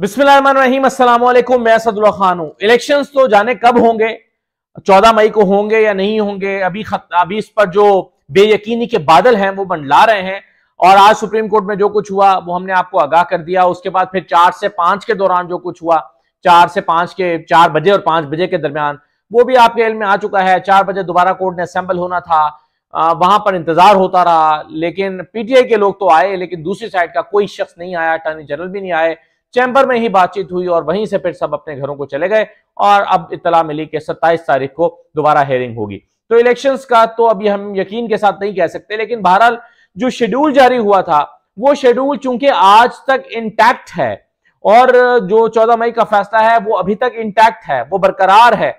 बिस्मिल्लाम असलम मैं सदुल्ला खान हूँ इलेक्शन तो जाने कब होंगे चौदह मई को होंगे या नहीं होंगे अभी खत, अभी इस पर जो बेयकीनी के बादल हैं वो मंडला रहे हैं और आज सुप्रीम कोर्ट में जो कुछ हुआ वो हमने आपको आगाह कर दिया उसके बाद फिर चार से पांच के दौरान जो कुछ हुआ चार से पांच के चार बजे और पांच बजे के दरमियान वो भी आपके इल में आ चुका है चार बजे दोबारा कोर्ट ने असेंबल होना था वहां पर इंतजार होता रहा लेकिन पीटीआई के लोग तो आए लेकिन दूसरी साइड का कोई शख्स नहीं आया अटॉर्नी जनरल भी नहीं आए चैम्बर में ही बातचीत हुई और वहीं से फिर सब अपने घरों को चले गए और अब इतला मिली कि सत्ताईस तारीख को दोबारा हेयरिंग होगी तो इलेक्शंस का तो अभी हम यकीन के साथ नहीं कह सकते लेकिन बहरहाल जो शेड्यूल जारी हुआ था वो शेड्यूल चूंकि आज तक इंटैक्ट है और जो चौदह मई का फैसला है वो अभी तक इंटैक्ट है वो बरकरार है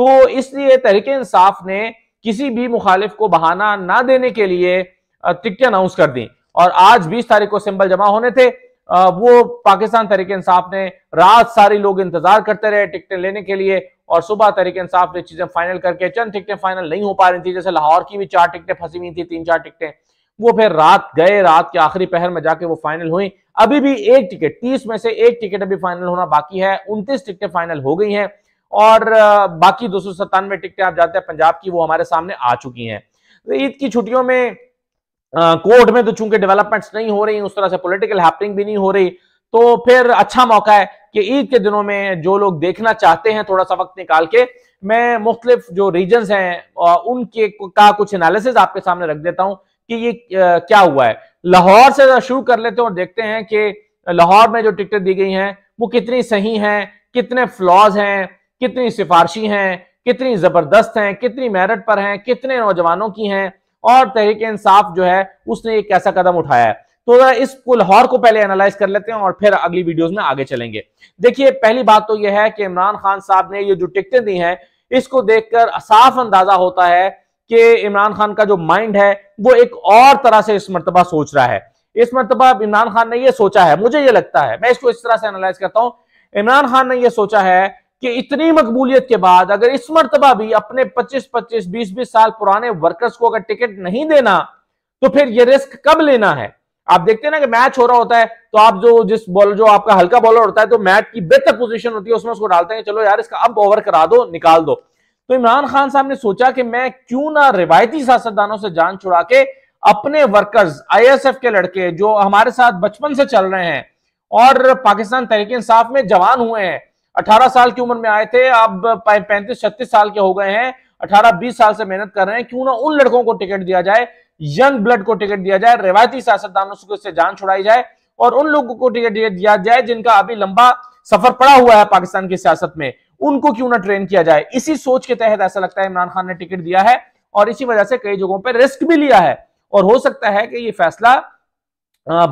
तो इसलिए तहरीक इंसाफ ने किसी भी मुखालिफ को बहाना ना देने के लिए टिकट अनाउंस कर दी और आज बीस तारीख को सिंबल जमा होने थे वो पाकिस्तान तरीके इंसाफ ने रात सारी लोग इंतजार करते रहे टिकटें लेने के लिए और सुबह तरीके इंसाफ ने चीजें फाइनल करके चंद टिकटें फाइनल नहीं हो पा रही थी जैसे लाहौर की भी चार टिकटें फंसी हुई थी तीन चार टिकटें वो फिर रात गए रात के आखिरी पहर में जाके वो फाइनल हुई अभी भी एक टिकट तीस में से एक टिकट अभी फाइनल होना बाकी है उनतीस टिकटें फाइनल हो गई हैं और बाकी दो सौ सत्तानवे टिकटें आप जाते हैं पंजाब की वो हमारे सामने आ चुकी हैं तो ईद की छुट्टियों में कोर्ट में तो चूंकि डेवलपमेंट्स नहीं हो रही उस तरह से पॉलिटिकल हैपनिंग भी नहीं हो रही तो फिर अच्छा मौका है कि ईद के दिनों में जो लोग देखना चाहते हैं थोड़ा सा वक्त निकाल के मैं मुख्तलिफ जो रीजन हैं उनके का कुछ एनालिसिस आपके सामने रख देता हूं कि ये क्या हुआ है लाहौर से शुरू कर लेते हैं और देखते हैं कि लाहौर में जो टिकटें दी गई हैं वो कितनी सही हैं कितने फ्लॉज हैं कितनी सिफारशी हैं कितनी जबरदस्त हैं कितनी मेरिट पर हैं कितने नौजवानों की हैं और तहरीक इंसाफ जो है उसने एक कैसा कदम उठाया है तो इस लाहौर को पहले एनालाइज कर लेते हैं और फिर अगली वीडियोस में आगे चलेंगे देखिए पहली बात तो यह है कि इमरान खान साहब ने ये जो टिकटें दी हैं इसको देखकर साफ अंदाजा होता है कि इमरान खान का जो माइंड है वो एक और तरह से इस मरतबा सोच रहा है इस मरतबा इमरान खान ने यह सोचा है मुझे ये लगता है मैं इसको इस तरह से एनालाइज करता हूं इमरान खान ने यह सोचा है कि इतनी मकबूलियत के बाद अगर इस मरतबा भी अपने 25-25, 20-20 साल पुराने वर्कर्स को अगर टिकट नहीं देना तो फिर ये रिस्क कब लेना है आप देखते हैं ना कि मैच हो रहा होता है तो आप जो जिस बॉल जो आपका हल्का बॉलर होता है तो मैच की बेहतर पोजीशन होती है उसमें उसको डालते हैं चलो यार इसका अब ओवर करा दो निकाल दो तो इमरान खान साहब ने सोचा कि मैं क्यों ना रिवायती सियासतदानों से जान छुड़ा के अपने वर्कर्स आईएसएफ के लड़के जो हमारे साथ बचपन से चल रहे हैं और पाकिस्तान तरीके इंसाफ में जवान हुए हैं 18 साल की उम्र में आए थे अब पैंतीस छत्तीस साल के हो गए हैं 18-20 साल से मेहनत कर रहे हैं क्यों ना उन लड़कों को टिकट दिया जाए यंग ब्लड को टिकट दिया जाए रिवायती सियासतदानों से जान छुड़ाई जाए और उन लोगों को टिकट दिया जाए जिनका अभी लंबा सफर पड़ा हुआ है पाकिस्तान की सियासत में उनको क्यों ना ट्रेन किया जाए इसी सोच के तहत ऐसा लगता है इमरान खान ने टिकट दिया है और इसी वजह से कई जगहों पर रिस्क भी लिया है और हो सकता है कि ये फैसला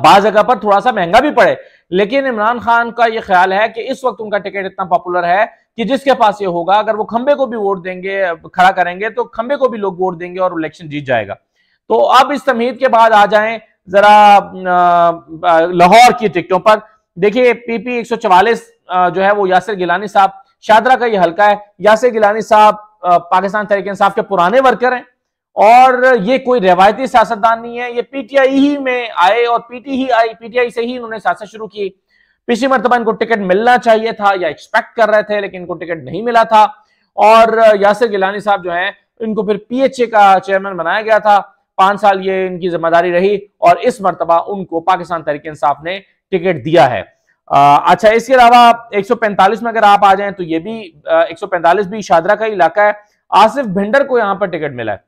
बाज जगह पर थोड़ा सा महंगा भी पड़े लेकिन इमरान खान का यह ख्याल है कि इस वक्त उनका टिकट इतना पॉपुलर है कि जिसके पास ये होगा अगर वो खंबे को भी वोट देंगे खड़ा करेंगे तो खंबे को भी लोग वोट देंगे और इलेक्शन जीत जाएगा तो अब इस तमहीद के बाद आ जाए जरा लाहौर की टिकटों पर देखिए पीपी 144 जो है वो यासिर गिलानी साहब शादरा का ये हल्का है यासिर गिलानी साहब पाकिस्तान तरीके इंसाफ के पुराने वर्कर हैं और ये कोई रिवायती सियासतदान नहीं है ये पीटीआई ही में आए और पीटी ही आई पीटीआई से ही इन्होंने सियासत शुरू की पिछली मरतबा इनको टिकट मिलना चाहिए था या एक्सपेक्ट कर रहे थे लेकिन इनको टिकट नहीं मिला था और यासिर गिलानी साहब जो है इनको फिर पीएचए का चेयरमैन बनाया गया था पांच साल ये इनकी जिम्मेदारी रही और इस मरतबा उनको पाकिस्तान तहरीक इंसाफ ने टिकट दिया है आ, अच्छा इसके अलावा 145 में अगर आप आ जाएं तो ये भी आ, 145 भी शादरा का इलाका है आसिफ भिंडर को यहां पर टिकट मिला है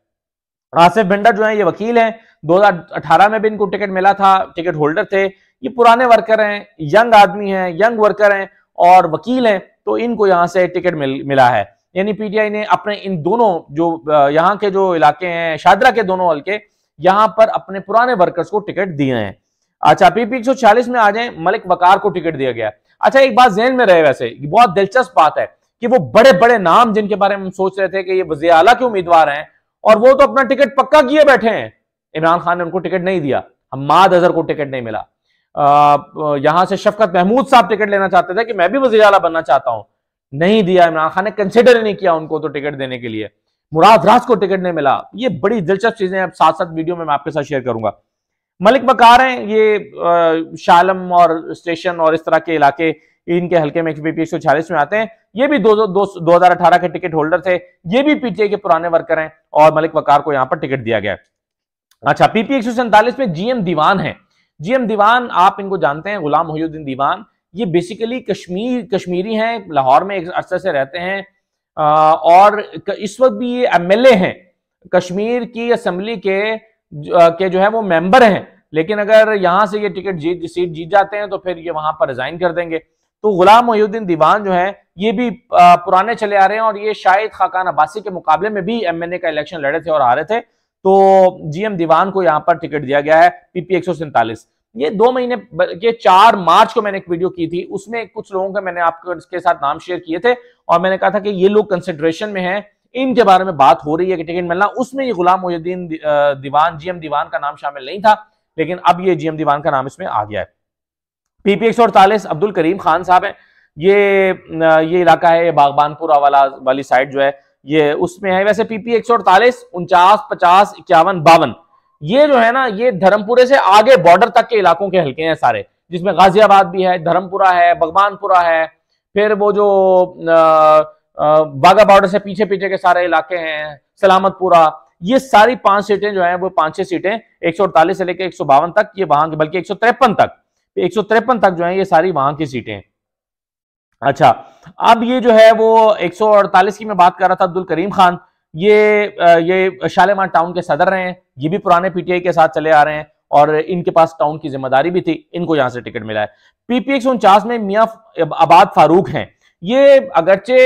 आसिफ भिंडर जो है ये वकील हैं 2018 में भी इनको टिकट मिला था टिकट होल्डर थे ये पुराने वर्कर हैं यंग आदमी हैं यंग वर्कर हैं और वकील हैं तो इनको यहाँ से टिकट मिल, मिला है यानी पीटीआई ने अपने इन दोनों जो यहाँ के जो इलाके हैं शादरा के दोनों हल्के यहाँ पर अपने पुराने वर्कर्स को टिकट दिए हैं अच्छा पीपी एक सौ छियालीस में आ जाए मलिक वकार को टिकट दिया गया अच्छा एक बात जहन में रहे वैसे बहुत दिलचस्प बात है कि वो बड़े बड़े नाम जिनके बारे में हम सोच रहे थे कि ये वजी अला के उम्मीदवार हैं और वो तो अपना टिकट पक्का किए बैठे हैं इमरान खान ने उनको टिकट नहीं दिया हमाद अजहर को टिकट नहीं मिला यहां से शफकत महमूद साहब टिकट लेना चाहते थे कि मैं भी वजी अला बनना चाहता हूं नहीं दिया इमरान खान ने कंसिडर ही नहीं किया उनको तो टिकट देने के लिए मुराद रास को टिकट नहीं मिला ये बड़ी दिलचस्प चीजें अब साथ साथ वीडियो में मैं आपके साथ शेयर करूंगा मलिक बकार हैं ये शालम और स्टेशन और इस तरह के इलाके इनके हल्के में एक्सबीपी एक में आते हैं ये भी दो, दो, दो हजार अठारह के टिकट होल्डर थे ये भी पीटीए के पुराने वर्कर हैं और मलिक वकार को यहां पर टिकट दिया गया अच्छा पीपी एक में जीएम दीवान है जीएम दीवान आप इनको जानते हैं गुलाम मोहुद्दीन दीवान ये बेसिकली कश्मीर कश्मीरी हैं लाहौर में एक अरसे से रहते हैं और इस वक्त भी ये एमएलए हैं कश्मीर की असम्बली के के जो है वो मेंबर हैं लेकिन अगर यहां से ये टिकट जीत सीट जीत जाते हैं तो फिर ये वहां पर रिजाइन कर देंगे तो गुलाम मोहुद्दीन दीवान जो है ये भी पुराने चले आ रहे हैं और ये शायद खाकान अब्बासी के मुकाबले में भी एम का इलेक्शन लड़े थे और आ रहे थे तो जीएम दीवान को यहां पर टिकट दिया गया है पीपी एक ये दो महीने के चार मार्च को मैंने एक वीडियो की थी उसमें कुछ लोगों का मैंने आपके इसके साथ नाम शेयर किए थे और मैंने कहा था कि ये लोग कंसिडरेशन में हैं इनके बारे में बात हो रही है कि टिकट मिलना उसमें ये गुलाम मोहुद्दीन दीवान जीएम दीवान का नाम शामिल नहीं था लेकिन अब ये जीएम दीवान का नाम इसमें आ गया है पीपी एक अब्दुल करीम खान साहब हैं ये ये इलाका है बागबानपुरा वाला वाली साइड जो है ये उसमें है वैसे पीपी एक सौ अड़तालीस उनचास पचास इक्यावन बावन ये जो है ना ये धर्मपुरे से आगे बॉर्डर तक के इलाकों के हल्के हैं सारे जिसमें गाजियाबाद भी है धर्मपुरा है बगवानपुरा है फिर वो जो बाघा बॉर्डर से पीछे पीछे के सारे इलाके हैं सलामतपुरा ये सारी पांच सीटें जो है वो पांच छह सीटें एक से लेकर एक तक ये वहां बल्कि एक तक एक तक जो है ये सारी वहां की सीटें हैं अच्छा अब ये जो है वो 148 की मैं बात कर रहा था अब्दुल करीम खान ये ये शालेमान टाउन के सदर रहे हैं ये भी पुराने पीटीआई के साथ चले आ रहे हैं और इनके पास टाउन की जिम्मेदारी भी थी इनको यहां से टिकट मिला है सौ उनचास में मियाँ आबाद फारूक हैं ये अगरचे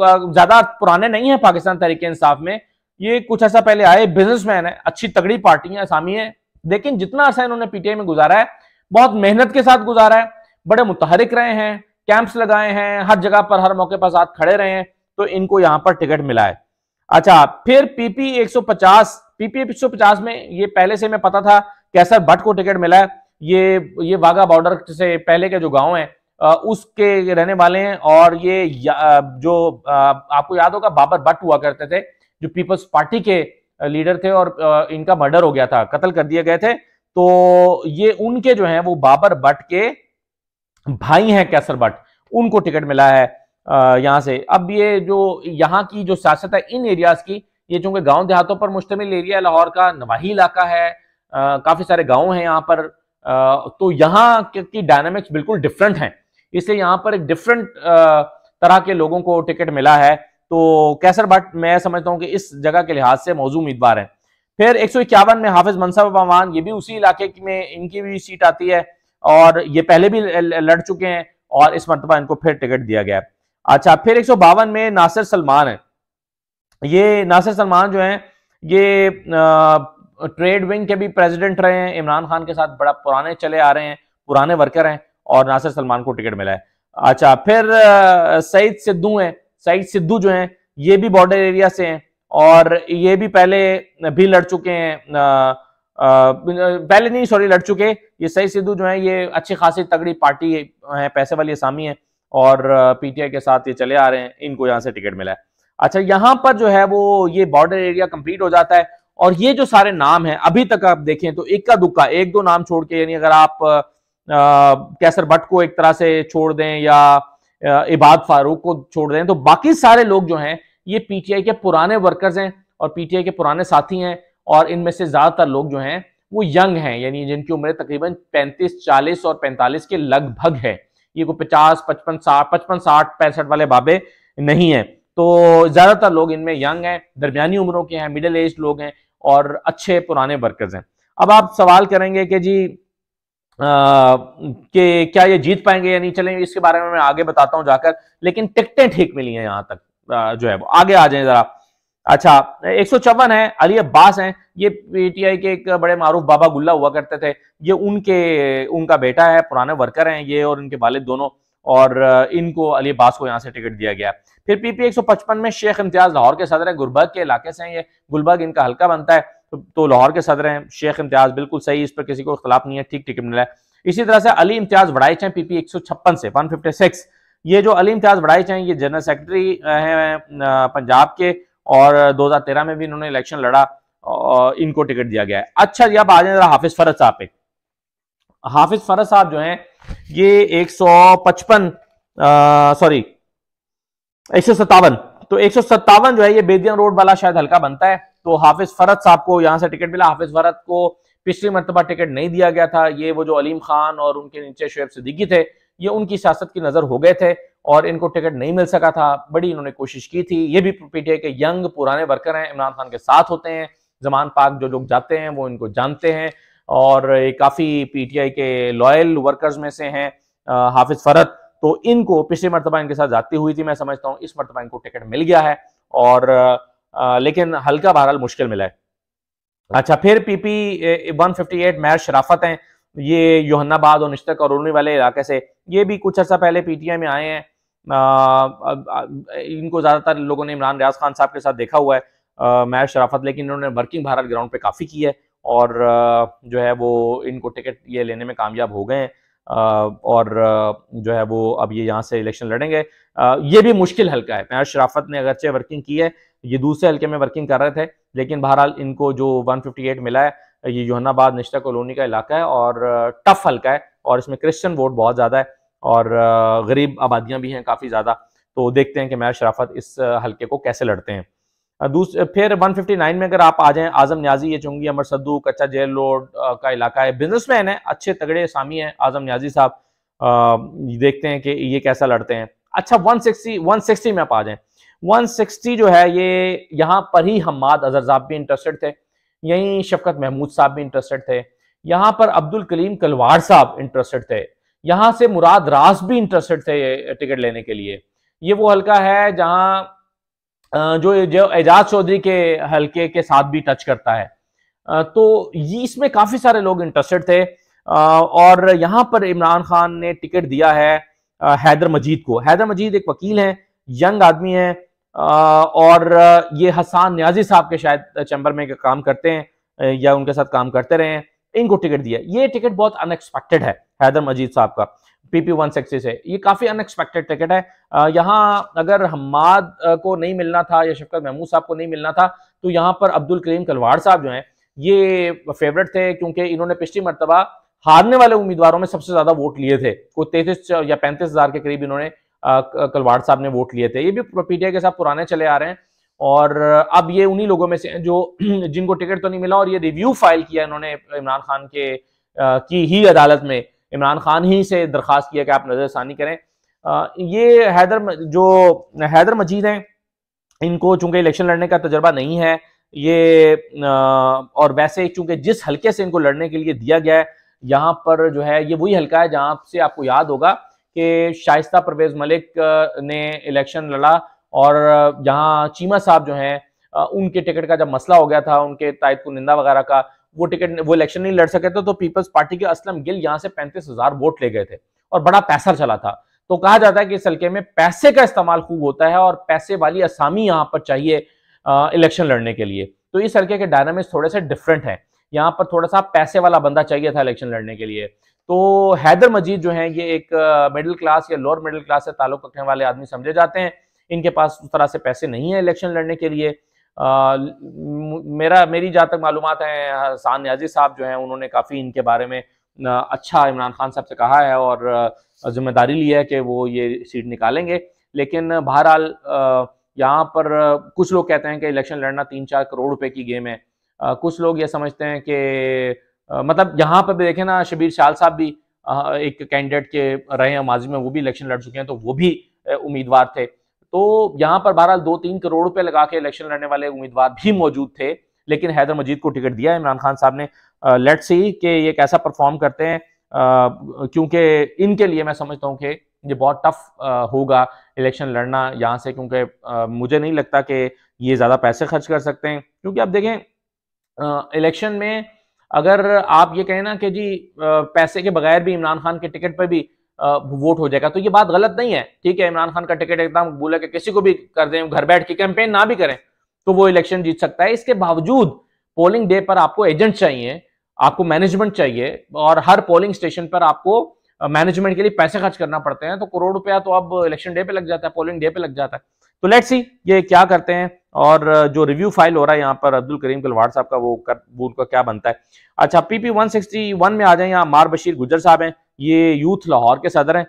ज्यादा पुराने नहीं है पाकिस्तान तरीके इंसाफ में ये कुछ ऐसा पहले आए बिजनेसमैन है अच्छी तगड़ी पार्टी है असामी है लेकिन जितना अर्सा इन्होंने पीटीआई में गुजारा है बहुत मेहनत के साथ गुजारा है बड़े मुतहरिक रहे हैं कैंप्स लगाए हैं हर जगह पर हर मौके पर साथ खड़े रहे हैं तो इनको यहां पर टिकट मिला है अच्छा फिर पीपी 150 पीपी 150 में ये पहले से मैं पता था कैसर भट्ट को टिकट मिला है ये ये वाघा बॉर्डर से पहले के जो गांव है उसके रहने वाले हैं और ये जो आपको याद होगा बाबर भट्ट हुआ करते थे जो पीपल्स पार्टी के लीडर थे और इनका मर्डर हो गया था कत्ल कर दिए गए थे तो ये उनके जो है वो बाबर भट्ट के भाई हैं कैसर भट्ट उनको टिकट मिला है यहाँ से अब ये जो यहाँ की जो सियासत है इन एरियाज की ये चूंकि गांव देहातों पर मुश्तमिल एरिया लाहौर का नवाही इलाका है आ, काफी सारे गांव हैं यहाँ पर आ, तो यहाँ की डायनामिक्स बिल्कुल डिफरेंट हैं इसलिए यहाँ पर एक डिफरेंट तरह के लोगों को टिकट मिला है तो कैसर भट्ट मैं समझता हूँ कि इस जगह के लिहाज से मौजूद उम्मीदवार है फिर एक में हाफिज मनसब ये भी उसी इलाके में इनकी भी सीट आती है और ये पहले भी लड़ चुके हैं और इस मरतबा इनको फिर टिकट दिया गया अच्छा फिर एक में नासिर सलमान है ये नासिर सलमान जो है ये ट्रेड विंग के भी प्रेसिडेंट रहे हैं इमरान खान के साथ बड़ा पुराने चले आ रहे हैं पुराने वर्कर हैं और नासिर सलमान को टिकट मिला है अच्छा फिर सईद सिद्धू हैं सईद सिद्धू जो हैं ये भी बॉर्डर एरिया से हैं और ये भी पहले भी लड़ चुके हैं पहले नहीं सॉरी लड़ चुके ये सही सिद्धू जो है ये अच्छी खासी तगड़ी पार्टी है पैसे वाली असामी है और पीटीआई के साथ ये चले आ रहे हैं इनको यहाँ से टिकट मिला है अच्छा यहाँ पर जो है वो ये बॉर्डर एरिया कंप्लीट हो जाता है और ये जो सारे नाम हैं अभी तक आप देखें तो इक्का दुक्का एक दो नाम छोड़ के यानी अगर आप कैसर भट्ट को एक तरह से छोड़ दें या इबाद फारूक को छोड़ दें तो बाकी सारे लोग जो हैं ये पीटीआई के पुराने वर्कर्स हैं और पीटीआई के पुराने साथी हैं और इनमें से ज़्यादातर लोग जो हैं वो यंग हैं यानी जिनकी उम्र तकरीबन 35, 40 और 45 के लगभग है ये को 50, 55, साठ पचपन साठ पैंसठ वाले बाबे नहीं है तो ज़्यादातर लोग इनमें यंग हैं दरमियानी उम्रों के हैं मिडिल एज लोग हैं और अच्छे पुराने वर्कर्स हैं अब आप सवाल करेंगे कि जी के क्या ये जीत पाएंगे या नहीं चलेंगे इसके बारे में मैं आगे बताता हूं जाकर लेकिन टिकटें ठीक मिली हैं यहां तक जो है वो आगे आ जाए जरा अच्छा एक सौ चौवन है अली अब्बास हैं ये पीटीआई के एक बड़े मारूफ बाबा गुल्ला हुआ करते थे ये उनके उनका बेटा है पुराने वर्कर हैं ये और इनके वालिद दोनों और इनको अली अब्बास को यहाँ से टिकट दिया गया फिर पीपी 155 में शेख इम्तियाज लाहौर के सदर है गुलबर्ग के इलाके से हैं ये गुलबर्ग इनका हल्का बनता है तो, तो लाहौर के सदर हैं शेख इम्तियाज बिल्कुल सही इस पर किसी को इख्तलाफ नहीं है ठीक टिकट मिला है इसी तरह से अली इम्तियाज वड़ाइच हैं पीपी 156 से 156 ये जो अली इम्तियाज बढ़ाई चाहिए ये जनरल सेक्रेटरी हैं पंजाब के और 2013 में भी इन्होंने इलेक्शन लड़ा और इनको टिकट दिया गया है अच्छा जी अब आ जाए जरा हाफिज फरज साहब पे हाफिज फरज साहब जो हैं ये एक सौ पचपन सॉरी एक सौ सत्तावन तो एक सौ सत्तावन जो है ये बेदियन रोड वाला शायद हल्का बनता है तो हाफिज फरद साहब को यहाँ से टिकट मिला हाफिज फरद को पिछली मरतबा टिकट नहीं दिया गया था ये वो जो अलीम खान और उनके नीचे शुएब सिद्दीकी थे ये उनकी सियासत की नज़र हो गए थे और इनको टिकट नहीं मिल सका था बड़ी इन्होंने कोशिश की थी ये भी पीटीआई के यंग पुराने वर्कर हैं इमरान खान के साथ होते हैं जमान पाक जो लोग जाते हैं वो इनको जानते हैं और काफ़ी पीटीआई के लॉयल वर्कर्स में से हैं हाफिज फरत तो इनको पिछली मरतबा इनके साथ जाती हुई थी मैं समझता हूँ इस मरतबा इनको टिकट मिल गया है और आ, लेकिन हल्का बहरहाल मुश्किल मिला है अच्छा फिर पीपी 158 मैर शराफत हैं ये योहनाबाद और निश्तक और उर्मी वाले इलाके से ये भी कुछ अर्सा पहले पीटीआई में आए हैं इनको ज़्यादातर लोगों ने इमरान रियाज खान साहब के साथ देखा हुआ है मैच शराफत लेकिन इन्होंने वर्किंग भारत ग्राउंड पे काफ़ी की है और जो है वो इनको टिकट ये लेने में कामयाब हो गए हैं और जो है वो अब ये यहाँ से इलेक्शन लड़ेंगे ये भी मुश्किल हल्का है मैच शराफत ने अगरचे वर्किंग की है ये दूसरे हल्के में वर्किंग कर रहे थे लेकिन बहरहाल इनको जो 158 मिला है ये योहनाबाद निश्ता कॉलोनी का इलाका है और टफ हल्का है और इसमें क्रिश्चियन वोट बहुत ज़्यादा है और गरीब आबादियां भी हैं काफ़ी ज़्यादा तो देखते हैं कि मैं शराफत इस हल्के को कैसे लड़ते हैं दूसरे फिर 159 में अगर आप आ जाएं आजम न्याजी ये चुंगी अमर सद्दू कच्चा जेल रोड का इलाका है बिजनेसमैन है अच्छे तगड़े सामी हैं आजम न्याजी साहब देखते हैं कि ये कैसा लड़ते हैं अच्छा 160 160 में आप आ जाएं 160 जो है ये यहाँ पर ही हम्माद अजहर साहब भी इंटरेस्टेड थे यहीं शफकत महमूद साहब भी इंटरेस्टेड थे यहाँ पर अब्दुल कलीम कलवाड़ साहब इंटरेस्टेड थे यहाँ से मुराद रास भी इंटरेस्टेड थे टिकट लेने के लिए ये वो हल्का है जहाँ जो जो एजाज चौधरी के हल्के के साथ भी टच करता है तो ये इसमें काफ़ी सारे लोग इंटरेस्टेड थे और यहाँ पर इमरान खान ने टिकट दिया है हैदर मजीद को हैदर मजीद एक वकील हैं यंग आदमी हैं और ये हसान न्याजी साहब के शायद चैम्बर में काम करते हैं या उनके साथ काम करते रहे हैं इनको टिकट दिया ये टिकट बहुत अनएक्सपेक्टेड है हैदर मजीद साहब का पीपी वन सिक्सटी से ये काफ़ी अनएक्सपेक्टेड टिकट है यहाँ अगर हमाद को नहीं मिलना था या शफकत महमूद साहब को नहीं मिलना था तो यहाँ पर अब्दुल करीम कलवाड़ साहब जो हैं ये फेवरेट थे क्योंकि इन्होंने पिछली मरतबा हारने वाले उम्मीदवारों में सबसे ज़्यादा वोट लिए थे कोई तैतीस या पैंतीस हज़ार के करीब इन्होंने कलवाड़ साहब ने वोट लिए थे ये भी पीटीआई के साथ पुराने चले आ रहे हैं और अब ये उन्हीं लोगों में से हैं जो जिनको टिकट तो नहीं मिला और ये रिव्यू फाइल किया इन्होंने इमरान खान के की ही अदालत में इमरान खान ही से दरख्वास्त किया कि आप नज़रसानी करें ये हैदर जो हैदर मजीद हैं इनको चूंकि इलेक्शन लड़ने का तजर्बा नहीं है ये और वैसे चूंकि जिस हल्के से इनको लड़ने के लिए दिया गया है यहाँ पर जो है ये वही हल्का है जहाँ से आपको याद होगा कि शाइस्ता परवेज मलिक ने इलेक्शन लड़ा और जहां चीमा साहब जो हैं उनके टिकट का जब मसला हो गया था उनके तायतपुर निंदा वगैरह का वो टिकट वो इलेक्शन नहीं लड़ सके थे तो पीपल्स पार्टी के असलम गिल यहाँ से पैंतीस हजार वोट ले गए थे और बड़ा पैसा चला था तो कहा जाता है कि इस हल्के में पैसे का इस्तेमाल खूब होता है और पैसे वाली असामी यहाँ पर चाहिए इलेक्शन लड़ने के लिए तो इस हल्के के डायनामिक्स थोड़े से डिफरेंट हैं यहाँ पर थोड़ा सा पैसे वाला बंदा चाहिए था इलेक्शन लड़ने के लिए तो हैदर मजीद जो हैं ये एक मिडिल क्लास या लोअर मिडिल क्लास से ताल्लुक रखने वाले आदमी समझे जाते हैं इनके पास उस तरह से पैसे नहीं है इलेक्शन लड़ने के लिए आ, मेरा मेरी जहाँ तक मालूम है हसान न्याजी साहब जो हैं उन्होंने काफ़ी इनके बारे में अच्छा इमरान खान साहब से कहा है और जिम्मेदारी ली है कि वो ये सीट निकालेंगे लेकिन बहरहाल यहाँ पर कुछ लोग कहते हैं कि इलेक्शन लड़ना तीन चार करोड़ रुपए की गेम है कुछ लोग ये समझते हैं कि मतलब यहाँ पर देखें ना शबीर शाल साहब भी एक कैंडिडेट के रहे हैं माजी में वो भी इलेक्शन लड़ चुके हैं तो वो भी उम्मीदवार थे तो यहाँ पर बहरहाल दो तीन करोड़ रुपये लगा के इलेक्शन लड़ने वाले उम्मीदवार भी मौजूद थे लेकिन हैदर मजीद को टिकट दिया इमरान खान साहब ने लेट सी कि ये कैसा परफॉर्म करते हैं क्योंकि इनके लिए मैं समझता हूँ कि ये बहुत टफ होगा इलेक्शन लड़ना यहाँ से क्योंकि मुझे नहीं लगता कि ये ज़्यादा पैसे खर्च कर सकते हैं क्योंकि आप देखें इलेक्शन में अगर आप ये कहें ना कि जी पैसे के बगैर भी इमरान खान के टिकट पर भी वोट हो जाएगा तो ये बात गलत नहीं है ठीक है इमरान खान का टिकट एकदम कबूल है कि किसी को भी कर दें घर बैठ के कैंपेन ना भी करें तो वो इलेक्शन जीत सकता है इसके बावजूद पोलिंग डे पर आपको एजेंट चाहिए आपको मैनेजमेंट चाहिए और हर पोलिंग स्टेशन पर आपको मैनेजमेंट के लिए पैसे खर्च करना पड़ते हैं तो करोड़ रुपया तो अब इलेक्शन डे पे लग जाता है पोलिंग डे पे लग जाता है तो लेट सी ये क्या करते हैं और जो रिव्यू फाइल हो रहा है यहाँ पर अब्दुल करीम कलवाड़ साहब का वो कर वो उनका क्या बनता है अच्छा पीपी 161 में आ जाए यहाँ मार बशीर गुजर साहब हैं ये यूथ लाहौर के सदर हैं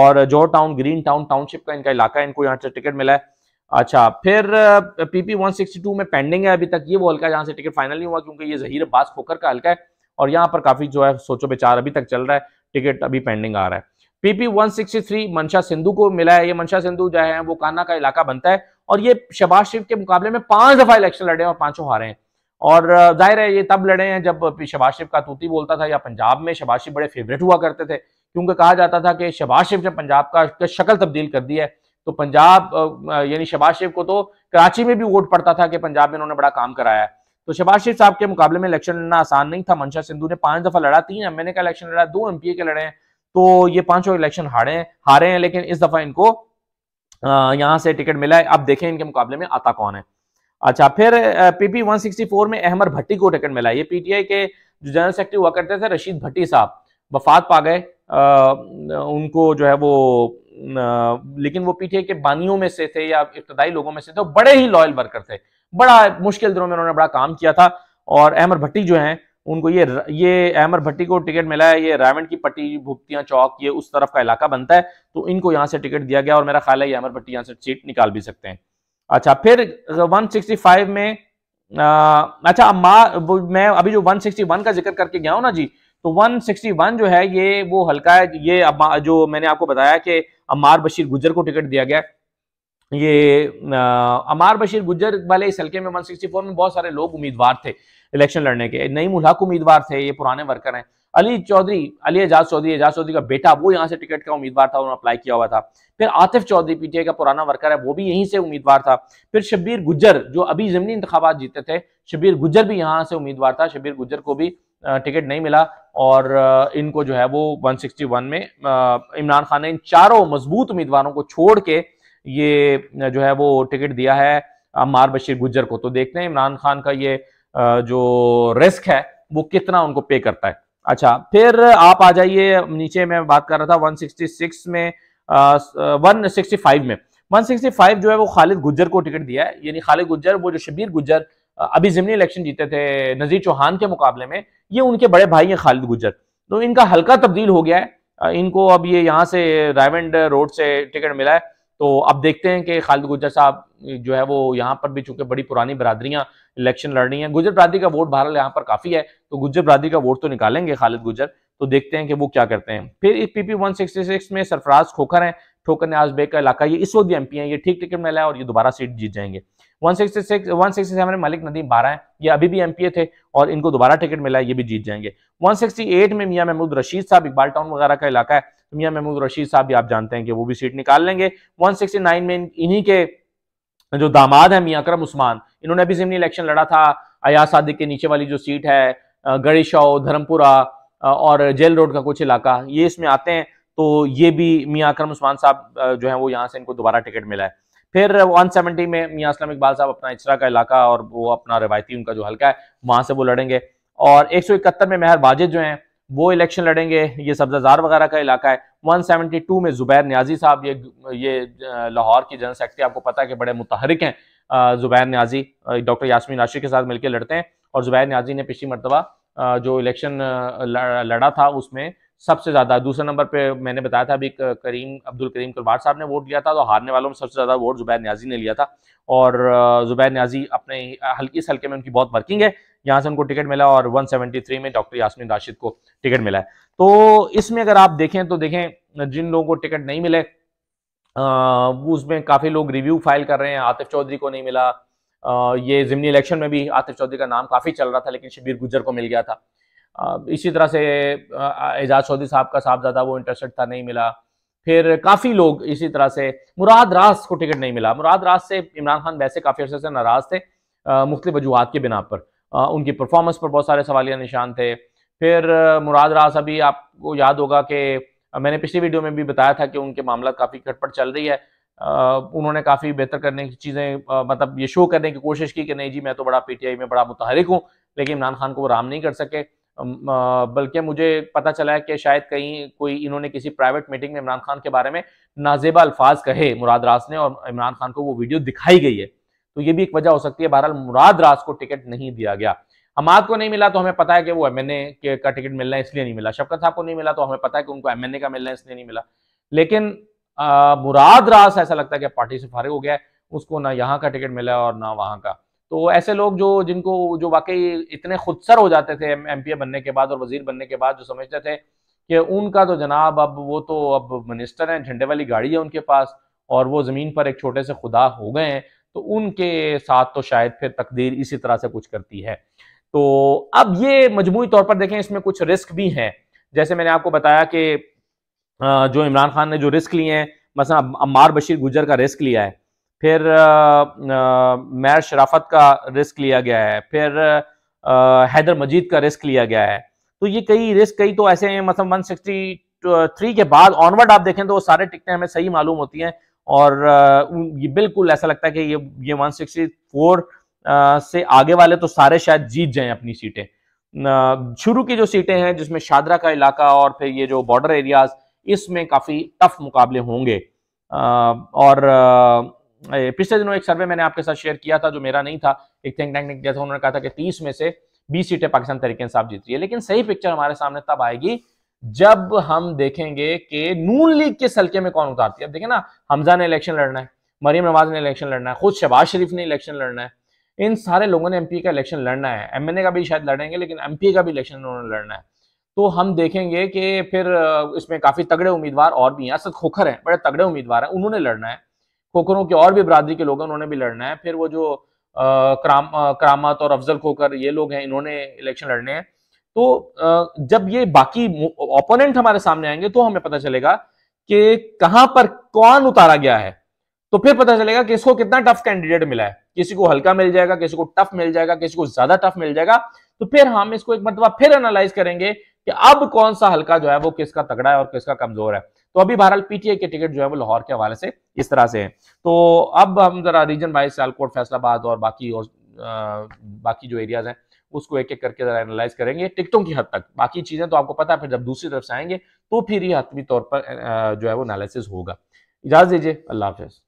और जो टाउन ग्रीन टाउन टाउनशिप का इनका इलाका है इनको यहाँ से टिकट मिला है अच्छा फिर पीपी 162 में पेंडिंग है अभी तक ये वो हल्का जहाँ से टिकट फाइनल नहीं हुआ क्योंकि ये जहीर अब्बास खोकर का हल्का है और यहाँ पर काफी जो है सोचो बेचार अभी तक चल रहा है टिकट अभी पेंडिंग आ रहा है पीपी 163 मनशा सिंधु को मिला है ये मनशा सिंधु जो है वो काना का इलाका बनता है और ये शबाज शरीफ के मुकाबले में पांच दफा इलेक्शन लड़े हैं और पांचों हारे हैं और जाहिर है ये तब लड़े हैं जब शबाज शरीफ का तूती बोलता था या पंजाब में शबाज शरीफ बड़े फेवरेट हुआ करते थे क्योंकि कहा जाता था कि शबाज शरीफ ने पंजाब का शक्ल तब्दील कर दी है तो पंजाब यानी शबाज शरीफ को तो कराची में भी वोट पड़ता था कि पंजाब में उन्होंने बड़ा काम कराया है तो शबाज शरीफ साहब के मुकाबले में इलेक्शन लड़ना आसान नहीं था मनशा सिंधु ने पांच दफा लड़ा तीन एमएनए का इलेक्शन लड़ा दो एमपीए के लड़े हैं तो ये पांचों इलेक्शन हारे हैं हारे हैं लेकिन इस दफा इनको यहां से टिकट मिला है अब देखें इनके मुकाबले में आता कौन है अच्छा फिर पीपी 164 में अहमद भट्टी को टिकट मिला ये पीटीआई के जो जनरल सेक्रेटरी हुआ करते थे रशीद भट्टी साहब वफात पा गए उनको जो है वो लेकिन वो पीटीआई के बानियों में से थे या इब्तदाई लोगों में से थे बड़े ही लॉयल वर्कर थे बड़ा मुश्किल दिनों में उन्होंने बड़ा काम किया था और अहमद भट्टी जो है उनको ये ये अहमर भट्टी को टिकट मिला है ये रावण की पट्टी भुगतियां चौक ये उस तरफ का इलाका बनता है तो इनको यहाँ से टिकट दिया गया और मेरा ख्याल है ये अहमर भट्टी यहाँ से सीट निकाल भी सकते हैं अच्छा फिर 165 में आ, अच्छा अम्मा मैं अभी जो 161 का जिक्र करके गया हूँ ना जी तो 161 जो है ये वो हल्का है ये अम्मा जो मैंने आपको बताया कि अमार बशीर गुजर को टिकट दिया गया ये आ, अमार बशीर गुजर वाले इस हल्के में 164 में बहुत सारे लोग उम्मीदवार थे इलेक्शन लड़ने के नई मुल्हक उम्मीदवार थे ये पुराने वर्कर हैं अली चौधरी अली एजाज चौधरी एजाज चौधरी का बेटा वो यहाँ से टिकट का उम्मीदवार था उन्होंने अप्लाई किया हुआ था फिर आतिफ चौधरी पीटीआई का पुराना वर्कर है वो भी यहीं से उम्मीदवार था फिर शब्बीर गुज्जर जो अभी जमनी इंतबात जीते थे शब्बीर गुज्जर भी यहाँ से उम्मीदवार था शब्बीर गुज्जर को भी टिकट नहीं मिला और इनको जो है वो 161 में इमरान खान ने इन चारों मजबूत उम्मीदवारों को छोड़ के ये जो है वो टिकट दिया है अमार बशीर गुज्जर को तो देखते हैं इमरान खान का ये जो रिस्क है वो कितना उनको पे करता है अच्छा फिर आप आ जाइए नीचे मैं बात कर रहा था 166 में आ, 165 में 165 जो है वो खालिद गुज्जर को टिकट दिया है यानी खालिद गुज्जर वो जो शबीर गुज्जर अभी जिमनी इलेक्शन जीते थे नजीर चौहान के मुकाबले में ये उनके बड़े भाई हैं खालिद गुज्जर तो इनका हल्का तब्दील हो गया है इनको अब ये यहाँ से रायमंड रोड से टिकट मिला है तो अब देखते हैं कि खालिद गुजर साहब जो है वो यहाँ पर भी चूंकि बड़ी पुरानी बरादरियाँ इलेक्शन लड़ रही हैं गुजर बरादरी का वोट बहरहाल यहाँ पर काफ़ी है तो गुजर बरादरी का वोट तो निकालेंगे खालिद गुजर तो देखते हैं कि वो क्या करते हैं फिर इस पीपी सिक्स में सरफराज खोखर हैं ठोकर आज बे का इलाका ये इस वक्त भी एम है ये ठीक टिकट मिला है और ये दोबारा सीट जीत जाएंगे 166 167 में मलिक नदीम बारह हैं ये अभी भी एम थे और इनको दोबारा टिकट मिला है ये भी जीत जाएंगे 168 में मियाँ महमूद रशीद साहब इकबाल टाउन वगैरह का इलाका है मियाँ महमूद रशीद साहब भी आप जानते हैं कि वो भी सीट निकाल लेंगे 169 में इन्हीं के जो दामाद है मियाँ अक्रम उस्मान इन्होंने भी जिमनी इलेक्शन लड़ा था अयाज सादिक के नीचे वाली जो सीट है गढ़ीशाओ धर्मपुरा और जेल रोड का कुछ इलाका ये इसमें आते हैं तो ये भी मियाँ अक्रम उस्मान साहब जो है वो यहाँ से इनको दोबारा टिकट मिला है फिर 170 में मियाँ असलम इकबाल साहब अपना इचरा का इलाका और वो अपना रवायती उनका जो हल्का है वहाँ से वो लड़ेंगे और एक में मेहर वाजिद जो हैं वो इलेक्शन लड़ेंगे ये सब्जाजार वगैरह का इलाका है 172 में जुबैर न्याजी साहब ये ये लाहौर की जनरल सेक्रेटरी आपको पता है कि बड़े मुतहरिक हैं जुबैर न्याजी डॉक्टर यासमीन आशिर के साथ मिलकर लड़ते हैं और जुबैर न्याजी ने पिछली मरतबा जो इलेक्शन लड़ा था उसमें सबसे ज़्यादा दूसरे नंबर पे मैंने बताया था अभी करीम अब्दुल करीम कुलवार साहब ने वोट लिया था तो हारने वालों में सबसे ज़्यादा वोट जुबैर न्याजी ने लिया था और जुबैर न्याजी अपने हल्की इस हल्के में उनकी बहुत वर्किंग है यहाँ से उनको टिकट मिला और 173 में डॉक्टर यासमिन राशिद को टिकट मिला है तो इसमें अगर आप देखें तो देखें जिन लोगों को टिकट नहीं मिले उसमें काफ़ी लोग रिव्यू फाइल कर रहे हैं आतिफ चौधरी को नहीं मिला आ, ये जिमनी इलेक्शन में भी आतिफ चौधरी का नाम काफ़ी चल रहा था लेकिन शबीर गुजर को मिल गया था इसी तरह से एजाज चौधरी साहब का साहब ज्यादा वो इंटरेस्टेड था नहीं मिला फिर काफ़ी लोग इसी तरह से मुराद रास को टिकट नहीं मिला मुराद रास से इमरान खान वैसे काफ़ी अर्से से नाराज़ थे मुख्तु वजूहत के बिना पर उनकी परफॉर्मेंस पर बहुत सारे सवालिया निशान थे फिर मुराद रास अभी आपको याद होगा कि मैंने पिछली वीडियो में भी बताया था कि उनके मामला काफ़ी खटपट चल रही है उन्होंने काफ़ी बेहतर करने की चीज़ें मतलब ये शो करने की कोशिश की कि नहीं जी मैं तो बड़ा पीटीआई में बड़ा मुतहरिक हूँ लेकिन इमरान खान को वो राम नहीं कर सके बल्कि मुझे पता चला है कि शायद कहीं कोई इन्होंने किसी प्राइवेट मीटिंग में इमरान खान के बारे में नाजेबा अल्फाज कहे मुराद रास ने और इमरान खान को वो वीडियो दिखाई गई है तो ये भी एक वजह हो सकती है बहरहाल मुराद रास को टिकट नहीं दिया गया हमाद को नहीं मिला तो हमें पता है कि वो एमएनए का टिकट मिलना है इसलिए नहीं मिला शबकत साहब को नहीं मिला तो हमें पता है कि उनको एमएनए का मिलना है इसलिए नहीं मिला लेकिन मुराद रास ऐसा लगता है कि पार्टी से फारिग हो गया है उसको ना यहाँ का टिकट मिला और ना वहाँ का तो ऐसे लोग जो जिनको जो वाकई इतने खुदसर हो जाते थे एम बनने के बाद और वजीर बनने के बाद जो समझते थे कि उनका तो जनाब अब वो तो अब मिनिस्टर हैं झंडे वाली गाड़ी है उनके पास और वो ज़मीन पर एक छोटे से खुदा हो गए हैं तो उनके साथ तो शायद फिर तकदीर इसी तरह से कुछ करती है तो अब ये मजमू तौर पर देखें इसमें कुछ रिस्क भी हैं जैसे मैंने आपको बताया कि जो इमरान खान ने जो रिस्क लिए हैं मसा अम्मार बशीर गुजर का रिस्क लिया है फिर मैर शराफत का रिस्क लिया गया है फिर हैदर मजीद का रिस्क लिया गया है तो ये कई रिस्क कई तो ऐसे हैं मतलब 163 के बाद ऑनवर्ड आप देखें तो वो सारे टिकटें हमें सही मालूम होती हैं और ये बिल्कुल ऐसा लगता है कि ये ये 164 से आगे वाले तो सारे शायद जीत जाएं अपनी सीटें शुरू की जो सीटें हैं जिसमें शादरा का इलाका और फिर ये जो बॉर्डर एरियाज इसमें काफ़ी टफ मुकाबले होंगे और पिछले दिनों एक सर्वे मैंने आपके साथ शेयर किया था जो मेरा नहीं था एक थिंक टैंक ने किया था उन्होंने कहा था कि तीस में से बीस सीटें पाकिस्तान तरीके से आप जीत रही है लेकिन सही पिक्चर हमारे सामने तब आएगी जब हम देखेंगे कि नून लीग के सलके में कौन उतारती है अब देखें ना हमजा ने इलेक्शन लड़ना है मरीम नवाज ने इलेक्शन लड़ना है खुद शबाज शरीफ ने इलेक्शन लड़ना है इन सारे लोगों ने एमपी का इलेक्शन लड़ना है एमएनए का भी शायद लड़ेंगे लेकिन एमपी का भी इलेक्शन उन्होंने लड़ना है तो हम देखेंगे कि फिर इसमें काफ़ी तगड़े उम्मीदवार और भी हैं असद खोखर हैं बड़े तगड़े उम्मीदवार हैं उन्होंने लड़ना है खोखरों के और भी बरादरी के लोग हैं उन्होंने भी लड़ना है फिर वो जो आ, कराम आ, करामत और अफजल खोकर ये लोग हैं इन्होंने इलेक्शन लड़ने हैं तो जब ये बाकी ओपोनेंट हमारे सामने आएंगे तो हमें पता चलेगा कि कहां पर कौन उतारा गया है तो फिर पता चलेगा कि इसको कितना टफ कैंडिडेट मिला है किसी को हल्का मिल जाएगा किसी को टफ मिल जाएगा किसी को ज्यादा टफ मिल जाएगा तो फिर हम इसको एक मरतबा फिर एनालाइज करेंगे कि अब कौन सा हल्का जो है वो किसका तगड़ा है और किसका कमजोर है तो अभी बहरहाल पीटीए के टिकट जो है वो लाहौर के हवाले से इस तरह से है तो अब हम जरा रीजन वाइज सियालकोट फैसलाबाद और बाकी और आ, बाकी जो एरियाज हैं उसको एक एक करके जरा एनालाइज करेंगे टिकटों की हद तक बाकी चीज़ें तो आपको पता है फिर जब दूसरी तरफ से आएंगे तो फिर ये हतमी तौर पर जो है वो एनालिसिस होगा इजाज़त दीजिए अल्लाह हाफिज़